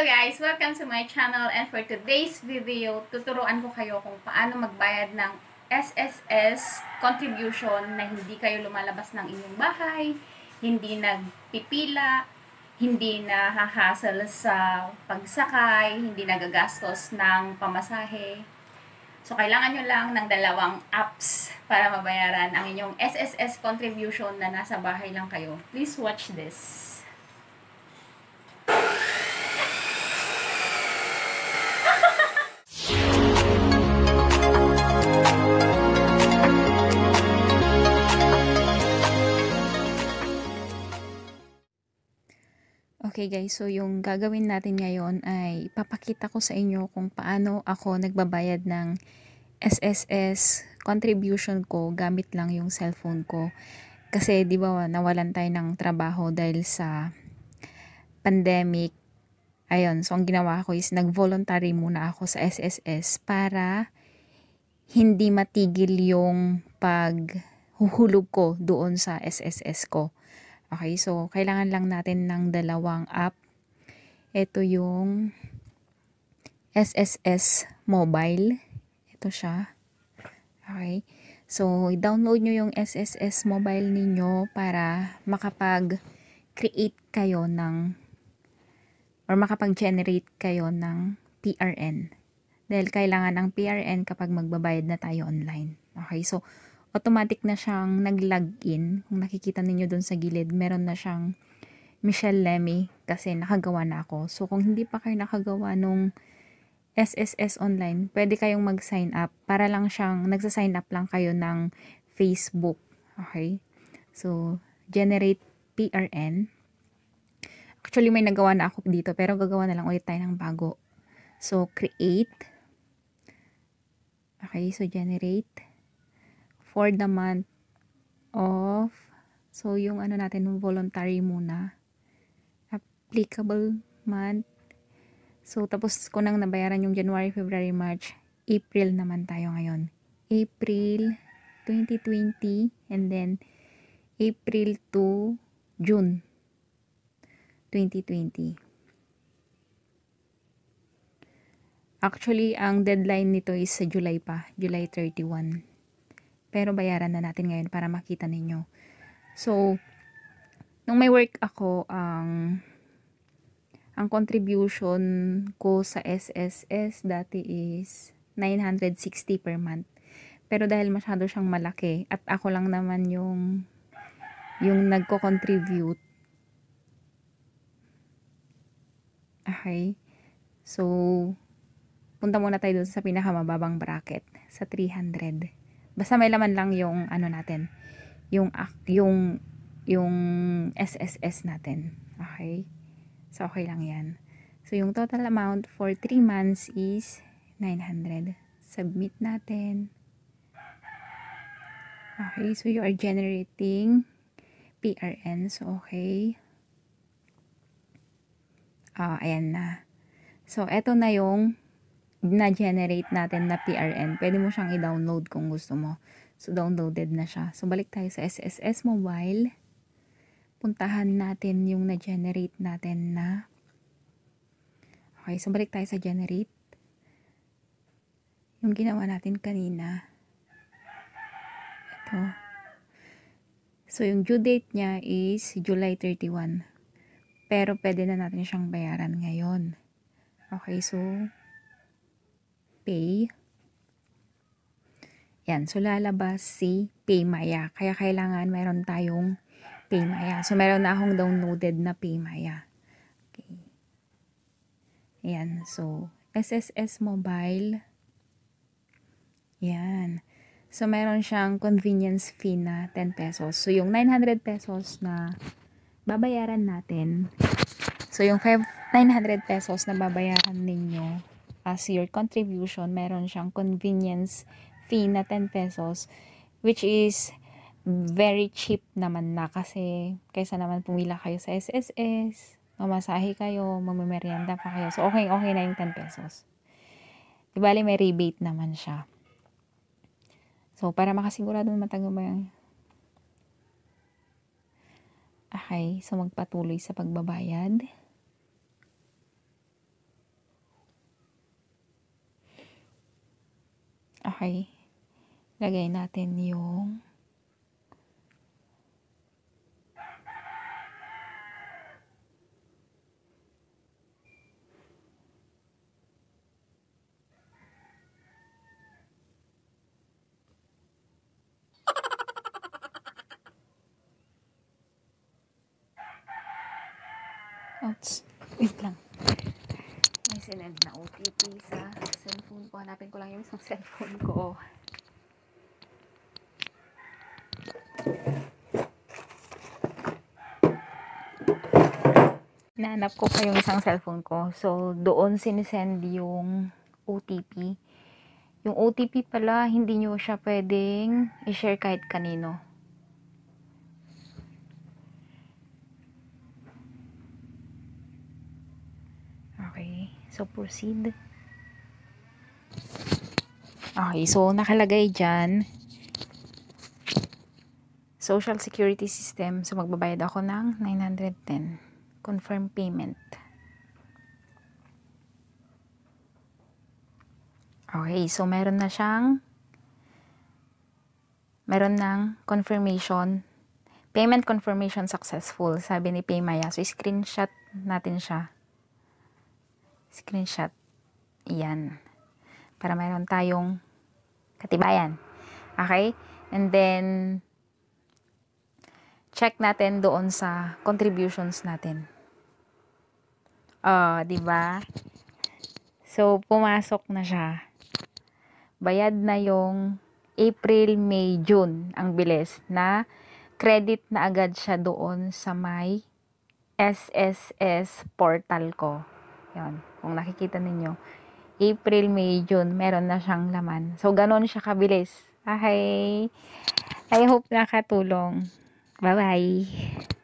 guys! Welcome to my channel and for today's video, tuturuan ko kayo kung paano magbayad ng SSS contribution na hindi kayo lumalabas ng inyong bahay, hindi nagpipila, hindi nahahassle sa pagsakay, hindi nagagastos ng pamasahe. So, kailangan nyo lang ng dalawang apps para mabayaran ang inyong SSS contribution na nasa bahay lang kayo. Please watch this. Okay guys, so yung gagawin natin ngayon ay papakita ko sa inyo kung paano ako nagbabayad ng SSS contribution ko gamit lang yung cellphone ko. Kasi 'di ba nawalan tayo ng trabaho dahil sa pandemic. Ayun, so ang ginawa ko is nag-voluntary muna ako sa SSS para hindi matigil yung paghuhulog ko doon sa SSS ko. Okay, so kailangan lang natin ng dalawang app. Ito yung SSS Mobile. Ito siya. Okay. So, i download nyo yung SSS Mobile ninyo para makapag-create kayo ng or makapag-generate kayo ng PRN. Dahil kailangan ng PRN kapag magbabayad na tayo online. Okay, so automatic na siyang nag-login. Kung nakikita ninyo doon sa gilid, meron na siyang Michelle Lemmy kasi nakagawa na ako. So, kung hindi pa kayo nakagawa nung SSS online, pwede kayong mag-sign up para lang siyang, nagsa-sign up lang kayo ng Facebook. Okay? So, generate PRN. Actually, may nagawa na ako dito, pero gagawa na lang ulit tayo ng bago. So, create. Okay, so generate for the month of so yung ano natin voluntary muna applicable month so tapos ko nang nabayaran yung January, February, March April naman tayo ngayon April 2020 and then April to June 2020 Actually, ang deadline nito is sa July pa, July 31. Pero bayaran na natin ngayon para makita ninyo. So, nung may work ako, ang ang contribution ko sa SSS dati is 960 per month. Pero dahil masyado siyang malaki at ako lang naman yung yung nagko-contribute. Okay. So, punta muna tayo dun sa pinakamababang bracket, sa 300. Basta may laman lang yung ano natin. Yung yung yung SSS natin. Okay? So okay lang 'yan. So yung total amount for 3 months is 900. Submit natin. Okay, so you are generating PRN. So okay. Ah, uh, ayan na. So, eto na yung na-generate natin na PRN, pwede mo siyang i-download kung gusto mo. So, downloaded na siya. So, balik tayo sa SSS Mobile. Puntahan natin yung na-generate natin na. Okay, so balik tayo sa generate. Yung ginawa natin kanina. Ito. So, yung due date niya is July 31. Pero, pwede na natin siyang bayaran ngayon. Okay, so, pay. Yan, so lalabas si Paymaya. Kaya kailangan meron tayong Paymaya. So meron na akong downloaded na Paymaya. Okay. Yan, so SSS Mobile. Yan. So meron siyang convenience fee na 10 pesos. So yung 900 pesos na babayaran natin. So yung 5, 900 pesos na babayaran ninyo as your contribution, meron siyang convenience fee na 10 pesos, which is very cheap naman na kasi kaysa naman pumila kayo sa SSS, mamasahe kayo, mamamerienda pa kayo. So, okay, okay na yung 10 pesos. Di bali, may rebate naman siya. So, para makasigurado matagal ba yung... Okay, so magpatuloy sa pagbabayad. ay lagay natin yung Ouch. Wait lang sinend na OTP sa cellphone ko. Hanapin ko lang yung isang cellphone ko. Nahanap ko pa yung isang cellphone ko. So, doon sinisend yung OTP. Yung OTP pala, hindi nyo siya pwedeng i-share kahit kanino. So, proceed. Okay, so nakalagay dyan, Social Security System. So, magbabayad ako ng 910. Confirm payment. Okay, so meron na siyang meron ng confirmation payment confirmation successful sabi ni Paymaya. So, screenshot natin siya screenshot. Yan. Para mayroon tayong katibayan. Okay? And then, check natin doon sa contributions natin. Oh, di ba? So, pumasok na siya. Bayad na yung April, May, June. Ang bilis na credit na agad siya doon sa my SSS portal ko. Yan. kung nakikita ninyo, April, May, June, meron na siyang laman. So, ganun siya kabilis. Okay. I hope nakatulong. Bye-bye.